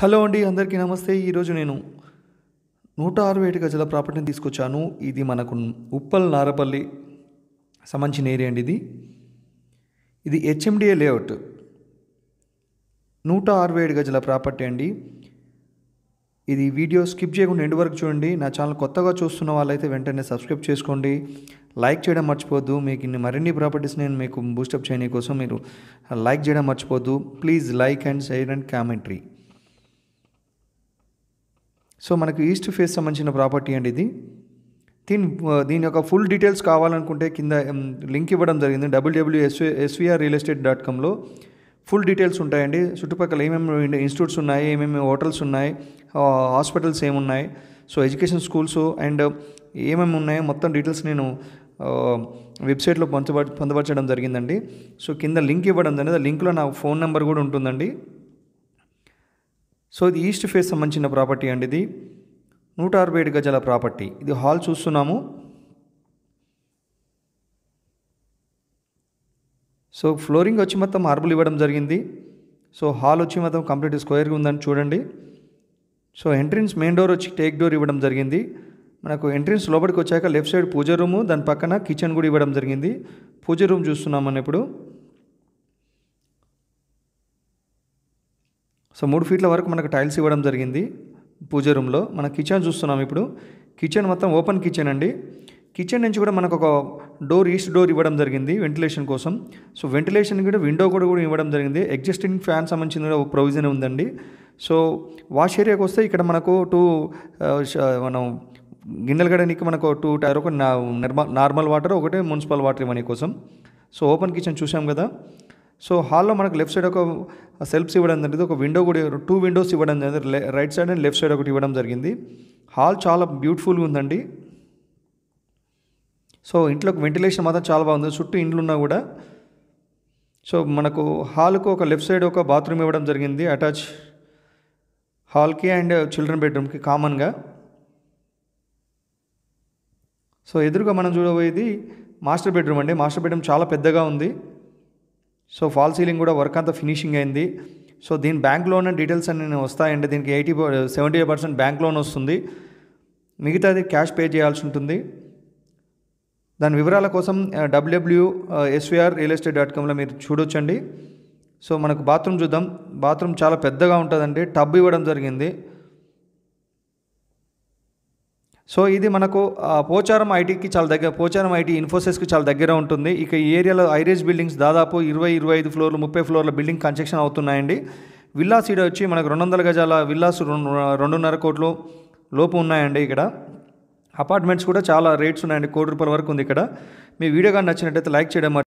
hello అండి అందరికీ నమస్తే ఈరోజు నేను నూట అరవై ఏడు గజల ప్రాపర్టీని తీసుకొచ్చాను ఇది మనకు ఉప్పల్ నారపల్లి సంబంధించిన ఏరియా అండి ఇది ఇది హెచ్ఎండిఏ లేఅవుట్ నూట అరవై ఏడు గజల ప్రాపర్టీ అండి ఇది వీడియో స్కిప్ చేయకుండా ఎండు వరకు చూడండి నా ఛానల్ కొత్తగా చూస్తున్న వాళ్ళైతే వెంటనే సబ్స్క్రైబ్ చేసుకోండి లైక్ చేయడం మర్చిపోద్దు మీకు ఇన్ని మరిన్ని ప్రాపర్టీస్ నేను మీకు బూస్టప్ చేయని కోసం మీరు లైక్ చేయడం మర్చిపోద్దు please like and share and కామెంట్రీ సో మనకు ఈస్ట్ ఫేస్ సంబంధించిన ప్రాపర్టీ అండి ఇది దీని దీని యొక్క ఫుల్ డీటెయిల్స్ కావాలనుకుంటే కింద లింక్ ఇవ్వడం జరిగింది WWW SVR real estate dot కామ్లో ఫుల్ డీటెయిల్స్ ఉంటాయండి చుట్టుపక్కల ఏమేమి ఇన్స్టిట్యూట్స్ ఉన్నాయి ఏమేమి హోటల్స్ ఉన్నాయి హాస్పిటల్స్ ఏమున్నాయి సో ఎడ్యుకేషన్ స్కూల్స్ అండ్ ఏమేమి ఉన్నాయో మొత్తం డీటెయిల్స్ నేను వెబ్సైట్లో పొందబ పొందపరచడం జరిగిందండి సో కింద లింక్ ఇవ్వడం జరిగింది లింక్లో నా ఫోన్ నెంబర్ కూడా ఉంటుందండి సో ఇది ఈస్ట్ ఫేస్ సంబంధించిన ప్రాపర్టీ అండి ఇది నూట అరవై ఏడు గజాల ప్రాపర్టీ ఇది హాల్ చూస్తున్నాము సో ఫ్లోరింగ్ వచ్చి మొత్తం మార్బుల్ ఇవ్వడం జరిగింది సో హాల్ వచ్చి మొత్తం కంప్లీట్ స్క్వేర్గా ఉందని చూడండి సో ఎంట్రన్స్ మెయిన్ డోర్ వచ్చి టేక్ డోర్ ఇవ్వడం జరిగింది మనకు ఎంట్రన్స్ లోపలికి వచ్చాక లెఫ్ట్ సైడ్ పూజ రూము దాని పక్కన కిచెన్ కూడా ఇవ్వడం జరిగింది పూజ రూమ్ చూస్తున్నాం అని ఇప్పుడు సో మూడు ఫీట్ల వరకు మనకు టైల్స్ ఇవ్వడం జరిగింది పూజ రూమ్లో మన కిచెన్ చూస్తున్నాం ఇప్పుడు కిచెన్ మొత్తం ఓపెన్ కిచెన్ అండి కిచెన్ నుంచి కూడా మనకు ఒక డోర్ ఈస్ట్ డోర్ ఇవ్వడం జరిగింది వెంటిలేషన్ కోసం సో వెంటిలేషన్ కూడా విండో కూడా కూడా ఇవ్వడం జరిగింది ఎగ్జిస్టింగ్ ఫ్యాన్ సంబంధించిన కూడా ప్రొవిజన్ ఉందండి సో వాష్ ఏరియాకి వస్తే ఇక్కడ మనకు టూ మనం గిన్నెలు గడనికి మనకు టూ టైర్ ఒక నార్మల్ వాటర్ ఒకటి మున్సిపల్ వాటర్ ఇవ్వని కోసం సో ఓపెన్ కిచెన్ చూసాం కదా సో హాల్లో మనకు లెఫ్ట్ సైడ్ ఒక సెల్ఫ్స్ ఇవ్వడం జరిగింది ఒక విండో కూడా టూ విండోస్ ఇవ్వడం జరిగింది right side and left side ఒకటి ఇవ్వడం జరిగింది హాల్ చాలా బ్యూటిఫుల్గా ఉందండి సో ఇంట్లోకి వెంటిలేషన్ మాత్రం చాలా బాగుంది చుట్టూ ఇండ్లు ఉన్నా కూడా సో మనకు హాల్కు ఒక లెఫ్ట్ సైడ్ ఒక బాత్రూమ్ ఇవ్వడం జరిగింది అటాచ్ హాల్కి అండ్ చిల్డ్రన్ బెడ్రూమ్కి కామన్గా సో ఎదురుగా మనం చూడబోయేది మాస్టర్ బెడ్రూమ్ అండి మాస్టర్ బెడ్రూమ్ చాలా పెద్దగా ఉంది సో ఫాల్ సీలింగ్ కూడా వర్క్ అంతా ఫినిషింగ్ అయింది సో దీని బ్యాంక్ లోన్ డీటెయిల్స్ అన్ని వస్తాయండి దీనికి eighty seventy percent bank loan వస్తుంది మిగతాది క్యాష్ పే చేయాల్సి ఉంటుంది దాని వివరాల కోసం WWW SVR real estate dot కామ్లో మీరు చూడొచ్చండి సో మనకు బాత్రూమ్ చూద్దాం బాత్రూమ్ చాలా పెద్దగా ఉంటుందండి టబ్ ఇవ్వడం జరిగింది సో ఇది మనకు పోచారం ఐటీకి చాలా దగ్గర పోచారం ఐటీ ఇన్ఫోసిస్కి చాలా దగ్గర ఉంటుంది ఇక ఈ ఏరియాలో ఐరేజ్ బిల్డింగ్స్ దాదాపు ఇరవై ఇరవై ఐదు ఫ్లోర్లు ముప్పై ఫ్లోర్ల బిల్డింగ్ కన్స్ట్రక్షన్ అవుతున్నాయండి విల్లా సీడ్ వచ్చి మనకు రెండు వందల గజాల విల్లాస్ రెండున్నర కోట్లు లోపు ఉన్నాయండి ఇక్కడ అపార్ట్మెంట్స్ కూడా చాలా రేట్స్ ఉన్నాయండి కోటి రూపాయల వరకు ఉంది ఇక్కడ మీ వీడియో కానీ నచ్చినట్టయితే లైక్ చేయడం